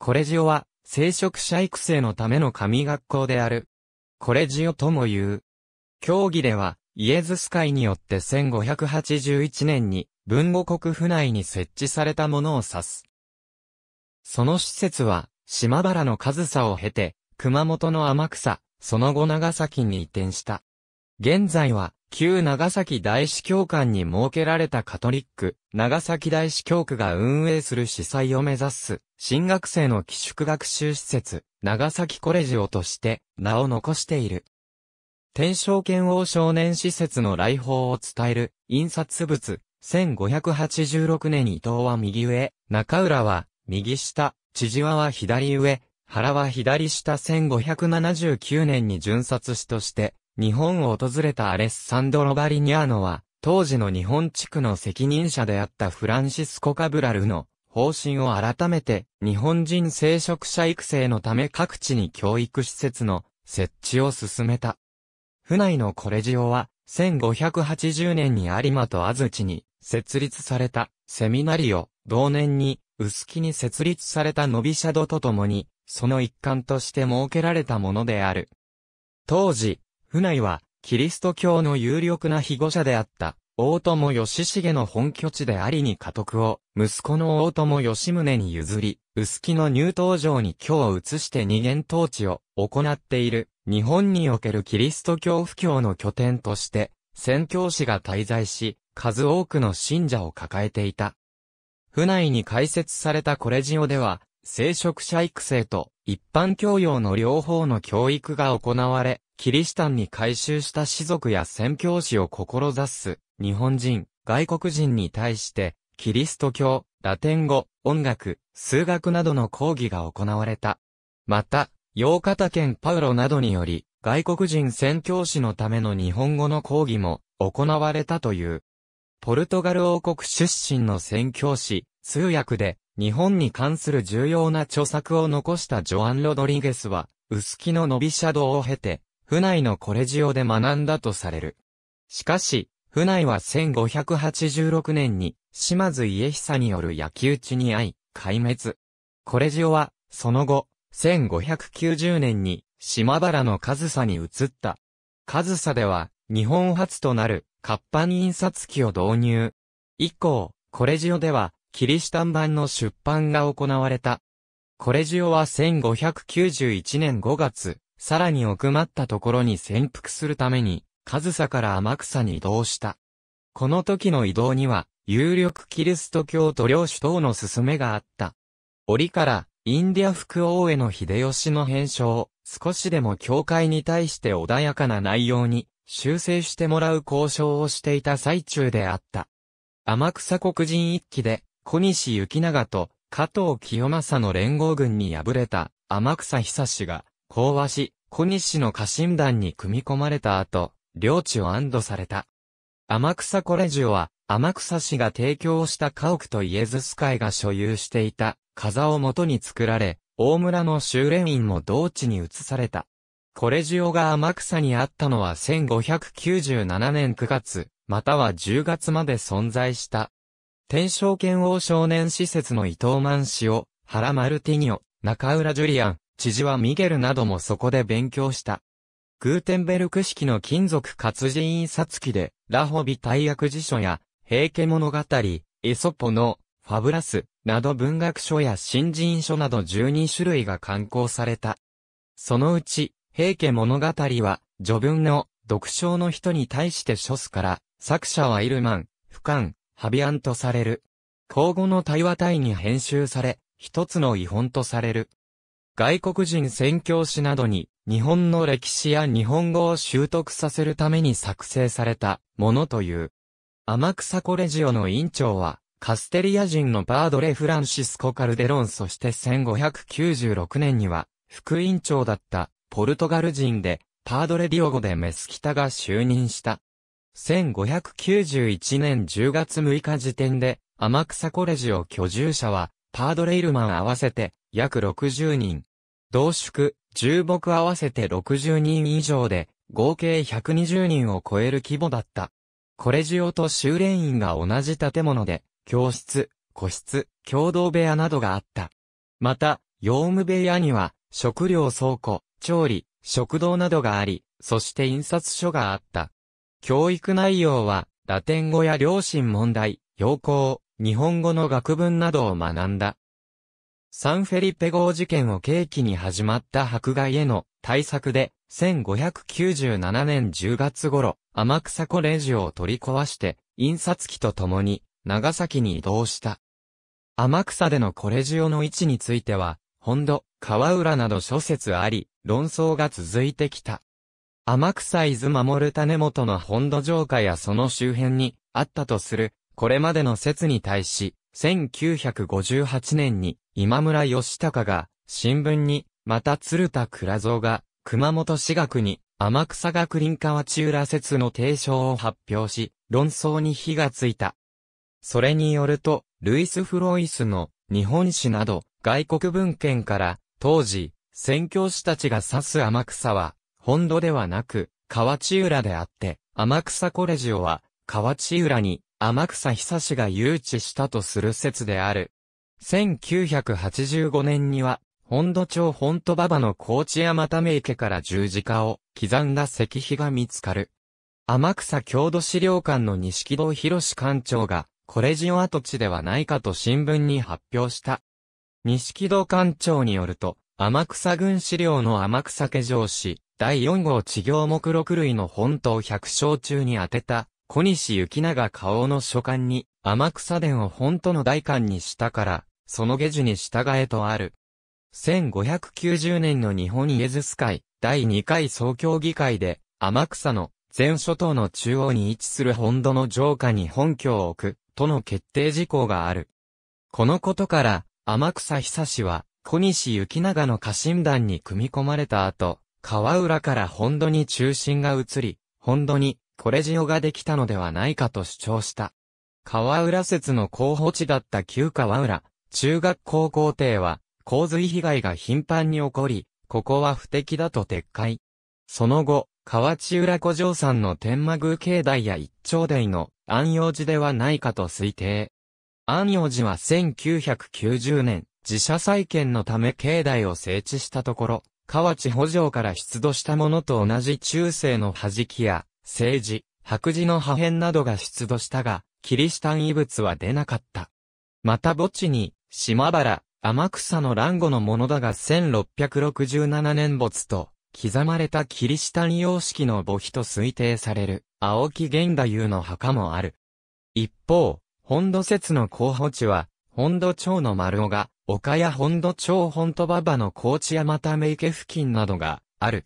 コレジオは、聖職者育成のための神学校である。コレジオとも言う。競技では、イエズス会によって1581年に、文語国府内に設置されたものを指す。その施設は、島原の上総を経て、熊本の天草、その後長崎に移転した。現在は、旧長崎大司教官に設けられたカトリック、長崎大司教区が運営する司祭を目指す、新学生の寄宿学習施設、長崎コレジオとして名を残している。天正剣王少年施設の来訪を伝える印刷物、1586年伊藤は右上、中浦は右下、千々和は左上、原は左下1579年に巡察士として日本を訪れたアレッサンドロ・バリニアーノは、当時の日本地区の責任者であったフランシスコ・カブラルの方針を改めて、日本人聖職者育成のため各地に教育施設の設置を進めた。府内のコレジオは、1580年に有馬と安土に設立されたセミナリオ、同年に薄木に設立されたノビシャドとともに、その一環として設けられたものである。当時、府内は、キリスト教の有力な庇護者であった、大友義重の本拠地でありに家督を、息子の大友義宗に譲り、薄木の入刀城に京を移して二元統治を行っている、日本におけるキリスト教布教の拠点として、宣教師が滞在し、数多くの信者を抱えていた。府内に開設されたコレジオでは、聖職者育成と一般教養の両方の教育が行われ、キリシタンに改宗した士族や宣教師を志す日本人、外国人に対して、キリスト教、ラテン語、音楽、数学などの講義が行われた。また、八方県パウロなどにより、外国人宣教師のための日本語の講義も行われたという。ポルトガル王国出身の宣教師、通訳で、日本に関する重要な著作を残したジョアン・ロドリゲスは、薄木の伸びシャドを経て、府内のコレジオで学んだとされる。しかし、府内は1586年に、島津家久による焼き討ちに遭い、壊滅。コレジオは、その後、1590年に、島原の上総に移った。上総では、日本初となる、活版印刷機を導入。以降、コレジオでは、キリシタン版の出版が行われた。コレジオは1591年5月、さらに奥まったところに潜伏するために、カズサから天草に移動した。この時の移動には、有力キリスト教徒領主等の勧めがあった。折から、インディア副王への秀吉の編書を、少しでも教会に対して穏やかな内容に、修正してもらう交渉をしていた最中であった。天草黒人一揆で、小西幸長と加藤清正の連合軍に敗れた天草久志が、講和し、小西の家臣団に組み込まれた後、領地を安堵された。天草コレジオは、天草氏が提供した家屋とイエズス会が所有していた、風を元に作られ、大村の修練院も同地に移された。コレジオが天草にあったのは1597年9月、または10月まで存在した。天正剣王少年施設の伊藤万氏を、原マルティニオ、中浦ジュリアン、知事はミゲルなどもそこで勉強した。グーテンベルク式の金属活字印刷機で、ラホビ大役辞書や、平家物語、エソポの、ファブラス、など文学書や新人書など12種類が刊行された。そのうち、平家物語は、序文の、読書の人に対して書すから、作者はイルマン、俯瞰、ハビアンとされる。口語の対話体に編集され、一つの違本とされる。外国人宣教師などに、日本の歴史や日本語を習得させるために作成されたものという。天草コレジオの院長は、カステリア人のパードレ・フランシスコ・カルデロンそして1596年には、副院長だったポルトガル人で、パードレ・ディオゴでメスキタが就任した。1591年10月6日時点で、天草コレジオ居住者は、パードレイルマン合わせて約60人。同宿、重木合わせて60人以上で、合計120人を超える規模だった。コレジオと修練院が同じ建物で、教室、個室、共同部屋などがあった。また、用務部屋には、食料倉庫、調理、食堂などがあり、そして印刷所があった。教育内容は、ラテン語や両親問題、要項、日本語の学文などを学んだ。サンフェリペ号事件を契機に始まった迫害への対策で、1597年10月頃、天草コレジオを取り壊して、印刷機と共に、長崎に移動した。天草でのコレジオの位置については、本土、川浦など諸説あり、論争が続いてきた。天草伊豆守る種元の本土城下やその周辺にあったとする、これまでの説に対し、1958年に今村義高が新聞に、また鶴田倉蔵が熊本市学に天草学林河内浦説の提唱を発表し、論争に火がついた。それによると、ルイス・フロイスの日本史など外国文献から当時、宣教師たちが指す天草は本土ではなく、河内浦であって、天草コレジオは、河内浦に、天草久志が誘致したとする説である。1985年には、本土町本土馬場の高知山ため池から十字架を刻んだ石碑が見つかる。天草郷土資料館の錦戸博館長が、コレジオ跡地ではないかと新聞に発表した。錦戸館長によると、天草軍資料の天草家城市、第4号地行目録類の本島百姓中に当てた、小西行長王の書簡に、天草伝を本当の大官にしたから、その下樹に従えとある。1590年の日本イエズス会、第2回総協議会で、天草の全諸島の中央に位置する本土の城下に本拠を置く、との決定事項がある。このことから、天草久氏は、小西行長の家臣団に組み込まれた後、川浦から本土に中心が移り、本土にコレジオができたのではないかと主張した。川浦説の候補地だった旧川浦、中学校校庭は、洪水被害が頻繁に起こり、ここは不適だと撤回。その後、河内浦古城山の天満宮境内や一丁台の安陽寺ではないかと推定。安陽寺は1990年、自社再建のため境内を整地したところ、河内補助から出土したものと同じ中世の弾きや、政治、白磁の破片などが出土したが、キリシタン遺物は出なかった。また墓地に、島原、天草の乱語のものだが1667年没と、刻まれたキリシタン様式の墓碑と推定される、青木源太夫の墓もある。一方、本土説の候補地は、本土町の丸尾が、岡谷本土町本土馬場の高知山ため池付近などがある。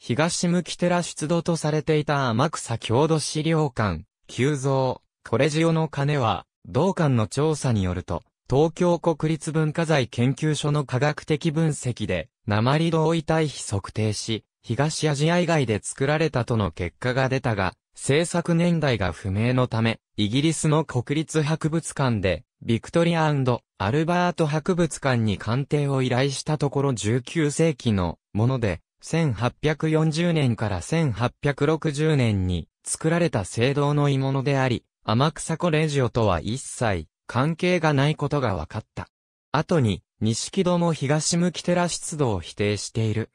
東向き寺出土とされていた天草郷土資料館、急蔵、コレジオの鐘は、同館の調査によると、東京国立文化財研究所の科学的分析で、鉛同位体比測定し、東アジア以外で作られたとの結果が出たが、制作年代が不明のため、イギリスの国立博物館で、ビクトリアアルバート博物館に鑑定を依頼したところ19世紀のもので、1840年から1860年に作られた聖堂の鋳物であり、天草コレジオとは一切関係がないことが分かった。後に、西木戸も東向き寺出土を否定している。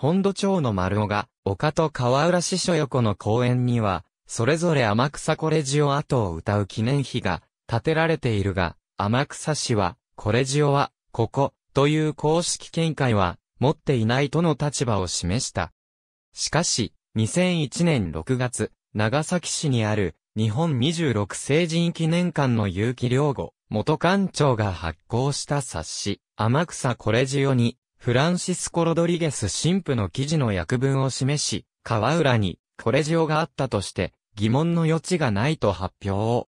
本土町の丸尾が、丘と河浦市所横の公園には、それぞれ天草コレジオ跡を歌う記念碑が建てられているが、天草市は、コレジオは、ここ、という公式見解は、持っていないとの立場を示した。しかし、2001年6月、長崎市にある、日本26成人記念館の有機良吾、元館長が発行した冊子、天草コレジオに、フランシスコ・ロドリゲス神父の記事の訳文を示し、川浦に、コレジオがあったとして、疑問の余地がないと発表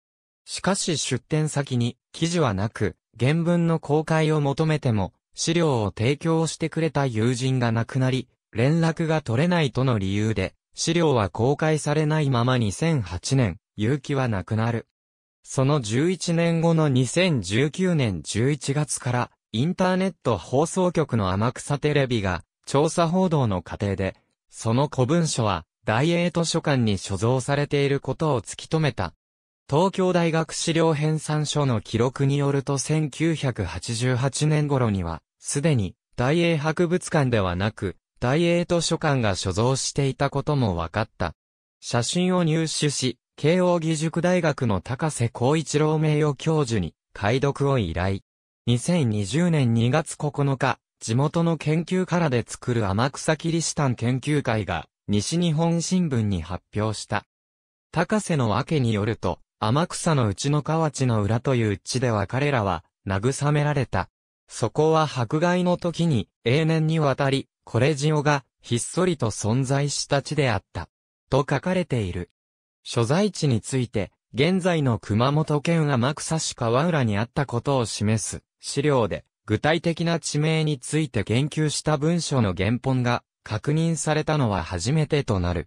しかし出展先に、記事はなく、原文の公開を求めても、資料を提供してくれた友人が亡くなり、連絡が取れないとの理由で、資料は公開されないまま2008年、有機はなくなる。その11年後の2019年11月から、インターネット放送局の天草テレビが調査報道の過程で、その古文書は大英図書館に所蔵されていることを突き止めた。東京大学資料編纂書の記録によると1988年頃には、すでに大英博物館ではなく、大英図書館が所蔵していたことも分かった。写真を入手し、慶応義塾大学の高瀬光一郎名誉教授に解読を依頼。2020年2月9日、地元の研究からで作る天草キリシタン研究会が、西日本新聞に発表した。高瀬の訳によると、天草の内の河内の裏という地では彼らは、慰められた。そこは迫害の時に、永年にわたり、コレジオが、ひっそりと存在した地であった。と書かれている。所在地について、現在の熊本県天草市川浦にあったことを示す。資料で具体的な地名について言及した文書の原本が確認されたのは初めてとなる。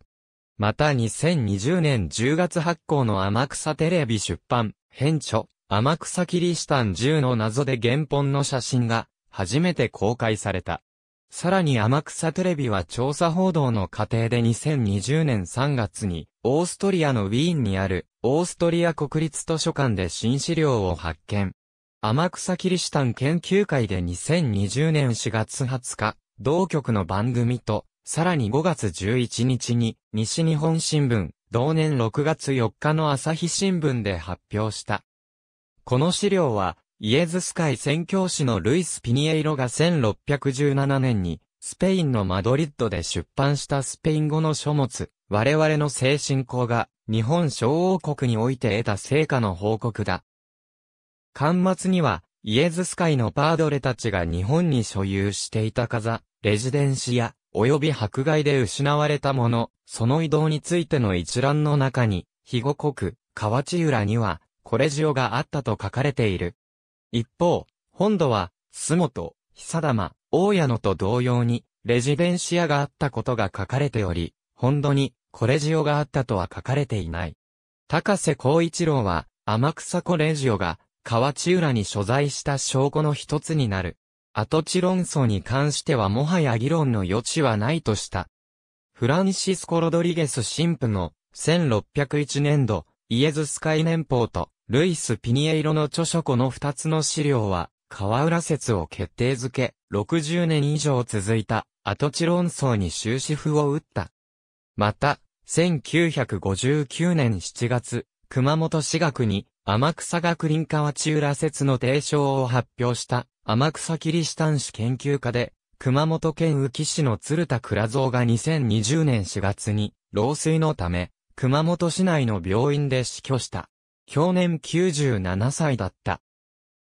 また2020年10月発行の天草テレビ出版、編著、天草キリシタン10の謎で原本の写真が初めて公開された。さらに天草テレビは調査報道の過程で2020年3月にオーストリアのウィーンにあるオーストリア国立図書館で新資料を発見。天草キリシタン研究会で2020年4月20日、同局の番組と、さらに5月11日に、西日本新聞、同年6月4日の朝日新聞で発表した。この資料は、イエズス会宣教師のルイス・ピニエイロが1617年に、スペインのマドリッドで出版したスペイン語の書物、我々の精神校が、日本小王国において得た成果の報告だ。巻末には、イエズス会のパードレたちが日本に所有していた風、レジデンシア、及び迫害で失われたもの、その移動についての一覧の中に、肥後国、河内浦には、コレジオがあったと書かれている。一方、本土は、洲本、久玉、大谷野と同様に、レジデンシアがあったことが書かれており、本土に、コレジオがあったとは書かれていない。高瀬光一郎は、天草コレジオが、河内浦に所在した証拠の一つになる。跡地論争に関してはもはや議論の余地はないとした。フランシスコ・ロドリゲス神父の1601年度、イエズス会年報とルイス・ピニエイロの著書庫の二つの資料は、河浦説を決定づけ、60年以上続いた跡地論争に終止符を打った。また、1959年7月、熊本市学に天草学林川中羅説の提唱を発表した天草キリシタン史研究家で、熊本県宇城市の鶴田倉蔵が2020年4月に、老衰のため、熊本市内の病院で死去した。去年97歳だった。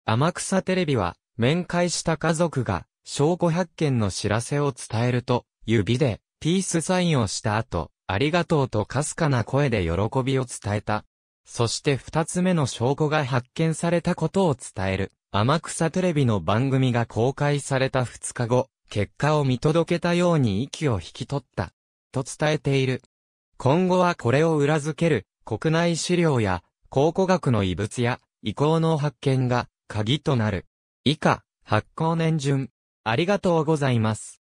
天草テレビは、面会した家族が、証拠発見の知らせを伝えると、指で、ピースサインをした後、ありがとうとかすかな声で喜びを伝えた、そして二つ目の証拠が発見されたことを伝える、天草テレビの番組が公開された二日後、結果を見届けたように息を引き取った、と伝えている。今後はこれを裏付ける、国内資料や、考古学の遺物や、遺構の発見が、鍵となる。以下、発行年順。ありがとうございます。